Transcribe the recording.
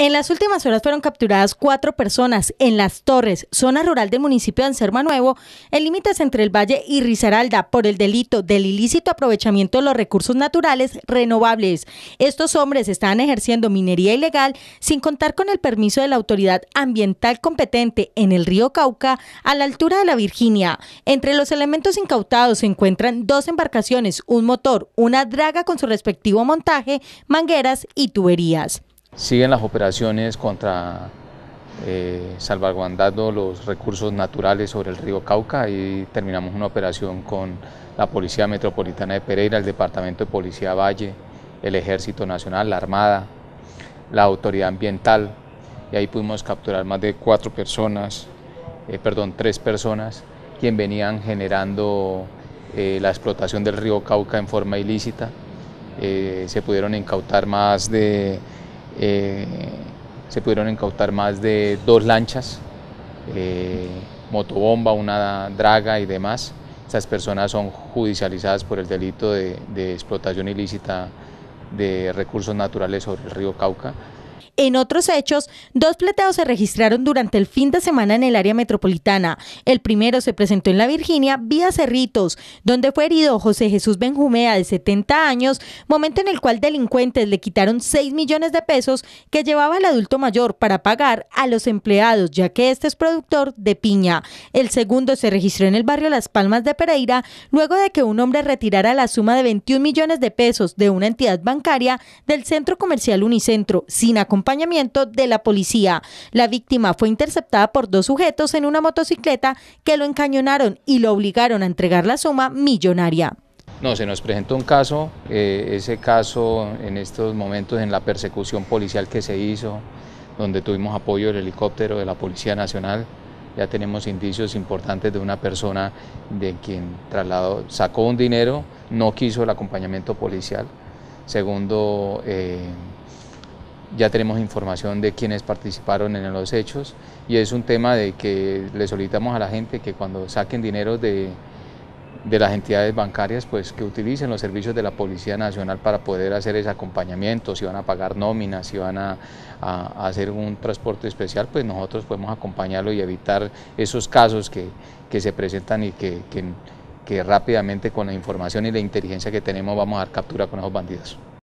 En las últimas horas fueron capturadas cuatro personas en Las Torres, zona rural del municipio de Anserma en límites entre el Valle y Risaralda, por el delito del ilícito aprovechamiento de los recursos naturales renovables. Estos hombres estaban ejerciendo minería ilegal sin contar con el permiso de la autoridad ambiental competente en el río Cauca, a la altura de la Virginia. Entre los elementos incautados se encuentran dos embarcaciones, un motor, una draga con su respectivo montaje, mangueras y tuberías. Siguen las operaciones contra eh, salvaguardando los recursos naturales sobre el río Cauca y terminamos una operación con la Policía Metropolitana de Pereira, el Departamento de Policía Valle, el Ejército Nacional, la Armada, la Autoridad Ambiental y ahí pudimos capturar más de cuatro personas, eh, perdón, tres personas quien venían generando eh, la explotación del río Cauca en forma ilícita. se pudieron incautar más de eh, se pudieron incautar más de dos lanchas, eh, motobomba, una draga y demás. Estas personas son judicializadas por el delito de explotación ilícita de recursos naturales sobre el río Cauca. En otros hechos, dos pleteos se registraron durante el fin de semana en el área metropolitana. El primero se presentó en la Virginia, vía Cerritos, donde fue herido José Jesús Benjumea, de 70 años, momento en el cual delincuentes le quitaron 6 millones de pesos que llevaba el adulto mayor para pagar a los empleados, ya que este es productor de piña. El segundo se registró en el barrio Las Palmas de Pereira, luego de que un hombre retirara la suma de 21 millones de pesos de una entidad bancaria del centro comercial Unicentro, sin acompañamiento de la policía. La víctima fue interceptada por dos sujetos en una motocicleta que lo encañonaron y lo obligaron a entregar la suma millonaria. No, se nos presentó un caso, eh, ese caso en estos momentos en la persecución policial que se hizo, donde tuvimos apoyo del helicóptero de la Policía Nacional, ya tenemos indicios importantes de una persona de quien trasladó, sacó un dinero, no quiso el acompañamiento policial. Segundo, eh, ya tenemos información de quienes participaron en los hechos y es un tema de que le solicitamos a la gente que cuando saquen dinero de, las entidades bancarias, pues que utilicen los servicios de la Policía Nacional para poder hacer ese acompañamiento, si van a pagar nóminas, si van a, hacer un transporte especial, pues nosotros podemos acompañarlo y evitar esos casos que, se presentan y que, que, que rápidamente con la información y la inteligencia que tenemos vamos a dar captura con esos bandidos.